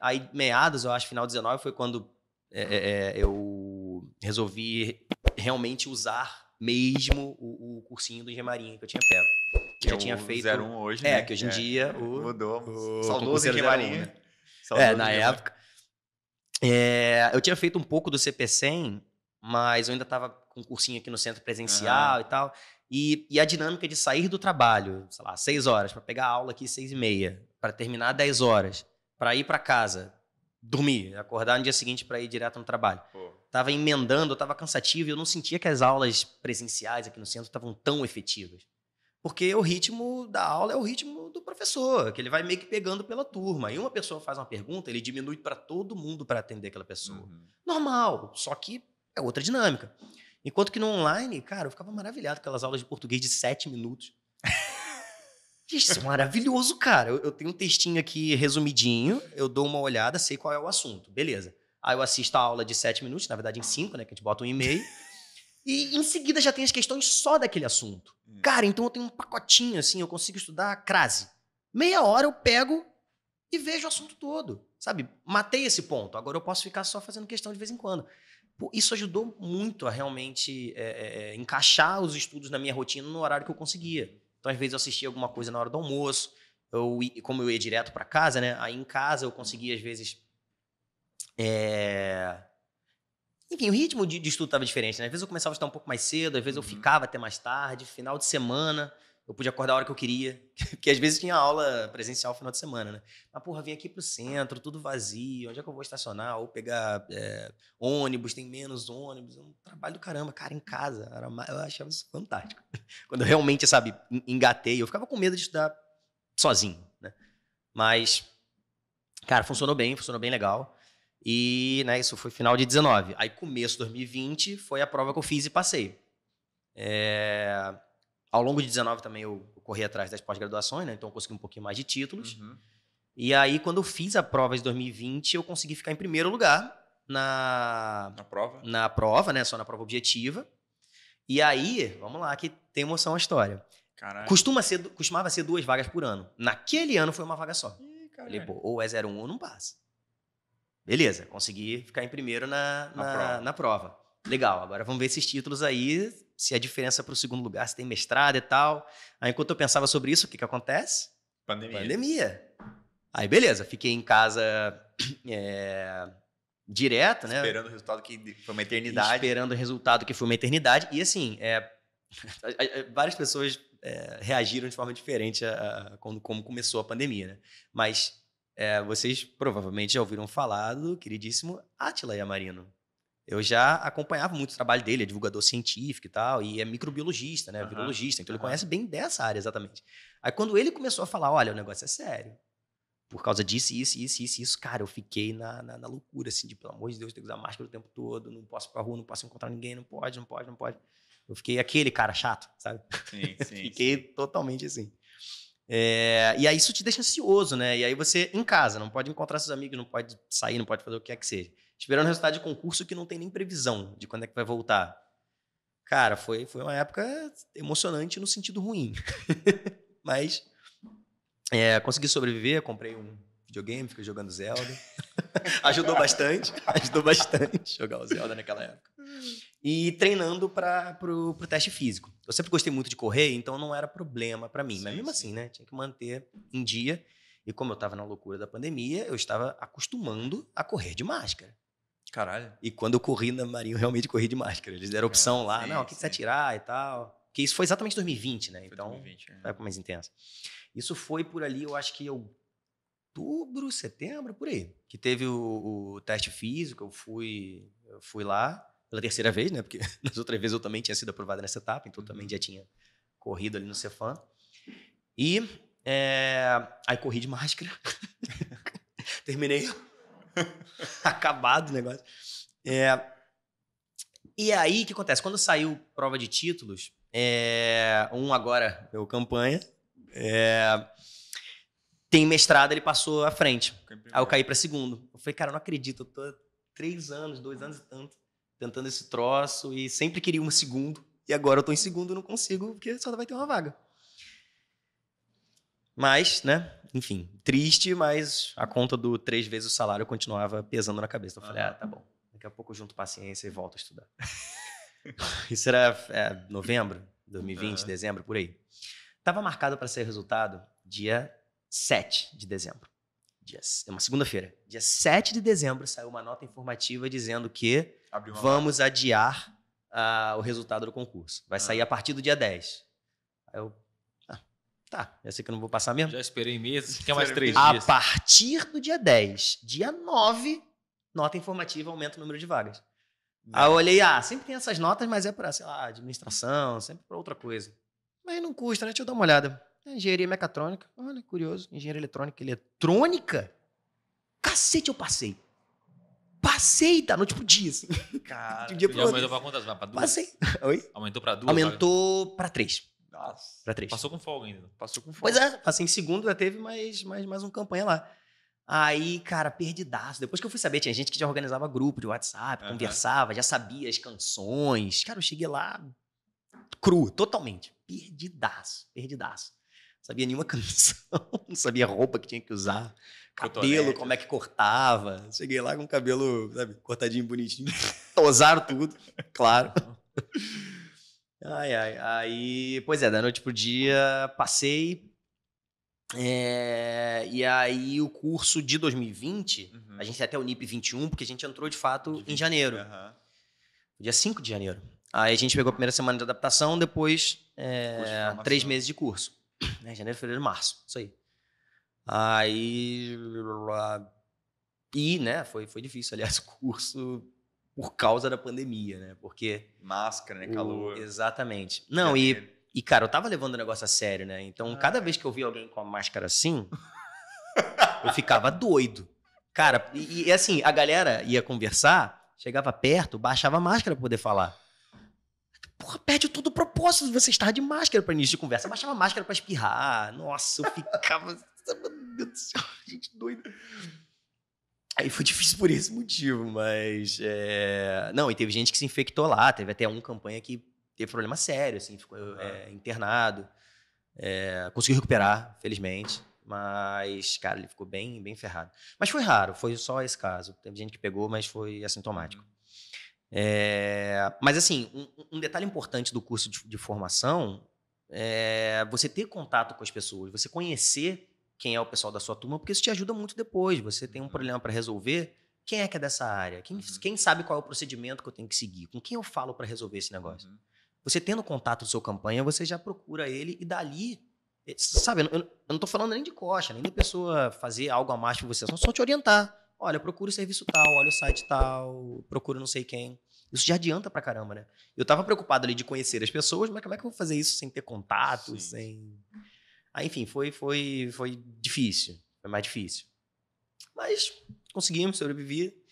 aí, meados, eu acho, final 19, foi quando é, é, é, eu resolvi realmente usar mesmo o, o cursinho do engenharia que eu tinha pego. Que, que já é tinha feito. 01 hoje. É, né? que hoje em é. dia. O, mudou. O, saudoso engenharia. Né? é, na época. É, eu tinha feito um pouco do CP100, mas eu ainda estava com um cursinho aqui no centro presencial uhum. e tal. E, e, a dinâmica de sair do trabalho, sei lá, seis horas, para pegar aula aqui seis e meia, para terminar dez horas para ir para casa, dormir, acordar no dia seguinte para ir direto no trabalho. Pô. Tava emendando, tava cansativo e eu não sentia que as aulas presenciais aqui no centro estavam tão efetivas. Porque o ritmo da aula é o ritmo do professor, que ele vai meio que pegando pela turma. E uma pessoa faz uma pergunta, ele diminui para todo mundo para atender aquela pessoa. Uhum. Normal, só que é outra dinâmica. Enquanto que no online, cara, eu ficava maravilhado com aquelas aulas de português de sete minutos Gente, isso é maravilhoso, cara. Eu, eu, tenho um textinho aqui resumidinho, eu dou uma olhada, sei qual é o assunto. Beleza. Aí eu assisto a aula de sete minutos, na verdade em cinco, né? Que a gente bota um e-mail. E em seguida já tem as questões só daquele assunto. Hum. Cara, então eu tenho um pacotinho, assim, eu consigo estudar crase. Meia hora eu pego e vejo o assunto todo. Sabe? Matei esse ponto. Agora eu posso ficar só fazendo questão de vez em quando. Pô, isso ajudou muito a realmente é, é, é encaixar os estudos na minha rotina no horário que eu conseguia. Então, às vezes, eu assistia alguma coisa na hora do almoço. Eu, como eu ia direto para casa, né? Aí em casa eu conseguia, às vezes. É... Enfim, o ritmo de, de estudo estava diferente, né? Às vezes eu começava a estudar um pouco mais cedo, às vezes uhum. eu ficava até mais tarde, final de semana eu podia acordar a hora que eu queria, porque às vezes tinha aula presencial no final de semana, né? Mas, porra, vim aqui pro centro, tudo vazio, onde é que eu vou estacionar? Ou pegar é, ônibus, tem menos ônibus, é um trabalho do caramba, cara, em casa. Era, eu achava isso fantástico. Quando eu realmente, sabe, engatei, eu ficava com medo de estudar sozinho, né? Mas, cara, funcionou bem, funcionou bem legal. E, né, isso foi final de 19. Aí, começo de 2020, foi a prova que eu fiz e passei. É... Ao longo de 19 também eu corri atrás das pós-graduações, né? Então eu consegui um pouquinho mais de títulos. Uhum. E aí, quando eu fiz a prova de 2020, eu consegui ficar em primeiro lugar na... Na prova? Na prova, né? Só na prova objetiva. E aí, vamos lá, que tem emoção a história. Costuma ser, costumava ser duas vagas por ano. Naquele ano foi uma vaga só. Ih, Falei, pô, ou é 01 ou não passa. Beleza, consegui ficar em primeiro na, na, na, prova. na prova. Legal, agora vamos ver esses títulos aí se a diferença para o segundo lugar, se tem mestrado e tal. Aí, enquanto eu pensava sobre isso, o que, que acontece? Pandemia. Pandemia. Aí, beleza, fiquei em casa é, direto, né? Esperando o resultado que foi uma eternidade. Esperando o resultado que foi uma eternidade. E assim, é, várias pessoas é, reagiram de forma diferente a, a, quando, como começou a pandemia, né? Mas é, vocês provavelmente já ouviram falar do queridíssimo Atila Yamarino eu já acompanhava muito o trabalho dele, é divulgador científico e tal, e é microbiologista, né? Uhum. Virologista, então ele uhum. conhece bem dessa área exatamente. Aí quando ele começou a falar, olha, o negócio é sério, por causa disso, isso, isso, isso, isso, cara, eu fiquei na, na, na loucura, assim, de pelo amor de Deus, tenho que usar máscara o tempo todo, não posso ir pra rua, não posso encontrar ninguém, não pode, não pode, não pode. Eu fiquei aquele cara chato, sabe? Sim, sim. fiquei sim. totalmente assim. É, e aí isso te deixa ansioso, né? E aí você em casa, não pode encontrar seus amigos, não pode sair, não pode fazer o que é que seja esperando resultado de concurso que não tem nem previsão de quando é que vai voltar. Cara, foi, foi uma época emocionante no sentido ruim. Mas é, consegui sobreviver, comprei um videogame, fiquei jogando Zelda. ajudou bastante, ajudou bastante jogar o Zelda naquela época. E treinando para pro, pro teste físico. Eu sempre gostei muito de correr, então não era problema para mim. Sim, Mas mesmo sim. assim, né? Tinha que manter em dia. E como eu estava na loucura da pandemia, eu estava acostumando a correr de máscara. Caralho. E quando eu corri na Marinho, realmente corri de máscara. Eles deram ah, opção é, lá, sim, não, aqui você atirar e tal. Que isso foi exatamente 2020, né? Foi então, 2020, é. vai para mais intensa. Isso foi por ali, eu acho que outubro, setembro, por aí. Que teve o, o teste físico, eu fui, eu fui lá pela terceira vez, né? Porque nas outras vezes eu também tinha sido aprovado nessa etapa, então uhum. também já tinha corrido ali no Cefan. E é, aí corri de máscara, terminei Acabado o negócio. É... E aí, o que acontece? Quando saiu prova de títulos, é... um agora, meu campanha, é... tem mestrado, ele passou à frente. Aí eu caí para segundo. Eu falei, cara, não acredito, eu tô três anos, dois anos e tanto, tentando esse troço e sempre queria um segundo. E agora eu tô em segundo e não consigo, porque só vai ter uma vaga. Mas, né, enfim, triste, mas a conta do três vezes o salário continuava pesando na cabeça. Então eu falei, ah, tá bom. Daqui a pouco eu junto paciência e volto a estudar. Isso era é, novembro, 2020, uhum. dezembro, por aí. Tava marcado para ser resultado dia 7 de dezembro. é uma segunda-feira. Dia 7 de dezembro saiu uma nota informativa dizendo que vamos adiar uh, o resultado do concurso. Vai uhum. sair a partir do dia 10. Aí eu tá, essa é assim aqui eu não vou passar mesmo. Já esperei meses, quer mais três dias. A partir do dia 10, dia 9, nota informativa aumenta o número de vagas. É. Aí eu olhei, ah, sempre tem essas notas, mas é para, sei lá, administração, sempre para outra coisa. Mas não custa, né? Deixa eu dar uma olhada. Engenharia mecatrônica, olha, curioso. Engenharia eletrônica, eletrônica? Cacete, eu passei. Passei da noite pro dia, assim. Cara, um dia pro aumentou pra quantas? Pra duas? Passei. Oi? Aumentou pra duas? Aumentou pra três. Nossa. Pra três. Passou com folga ainda. Passou com folga. Pois é, passei em segundo, já teve mais, mais, mais um campanha lá. Aí, cara, perdidaço. Depois que eu fui saber, tinha gente que já organizava grupo de WhatsApp, uhum. conversava, já sabia as canções. Cara, eu cheguei lá cru, totalmente. Perdidaço, perdidaço. Não sabia nenhuma canção, não sabia roupa que tinha que usar, cabelo, como é que cortava. Cheguei lá com o cabelo, sabe, cortadinho, bonitinho. Tosaram tudo, claro. Ai, ai. Aí, pois é, da noite pro dia, passei. É, e aí, o curso de 2020, uhum. a gente até o NIP 21, porque a gente entrou de fato de em janeiro. Uhum. Dia 5 de janeiro. Aí a gente pegou a primeira semana de adaptação, depois é, de três meses de curso. Né? Janeiro, fevereiro, março. Isso aí. Aí. E, né, foi, foi difícil. Aliás, o curso por causa da pandemia, né? Porque. Máscara, né? Calor. O... Exatamente. Não, é e, e, cara, eu tava levando o negócio a sério, né? Então, ah, cada é. vez que eu vi alguém com a máscara assim, eu ficava doido. Cara, e, e, assim, a galera ia conversar, chegava perto, baixava a máscara pra poder falar. Porra, perde todo o propósito de você estar de máscara para início de conversa. Baixava a máscara para espirrar. Nossa, eu ficava. Meu Deus do céu, gente doida. Aí foi difícil por esse motivo, mas. É... Não, e teve gente que se infectou lá, teve até um campanha que teve problema sério, assim, ficou uhum. é, internado. É, conseguiu recuperar, felizmente. Mas, cara, ele ficou bem, bem ferrado. Mas foi raro, foi só esse caso. Teve gente que pegou, mas foi assintomático. Uhum. É, mas, assim, um, um, detalhe importante do curso de, de formação é você ter contato com as pessoas, você conhecer quem é o pessoal da sua turma, porque isso te ajuda muito depois. Você tem um uhum. problema para resolver, quem é que é dessa área? Quem, uhum. quem, sabe qual é o procedimento que eu tenho que seguir? Com quem eu falo para resolver esse negócio? Uhum. Você tendo contato do seu campanha, você já procura ele e dali. Eh, sabe, eu, eu não estou falando nem de coxa, nem de pessoa fazer algo a mais para você, só, te orientar. Olha, procura o serviço tal, olha o site tal, procura não sei quem. Isso já adianta pra caramba, né? Eu estava preocupado ali de conhecer as pessoas, mas como é que eu vou fazer isso sem ter contato, Sim. sem. Aí, ah, enfim, foi, foi, foi difícil. Foi mais difícil. Mas conseguimos sobreviver.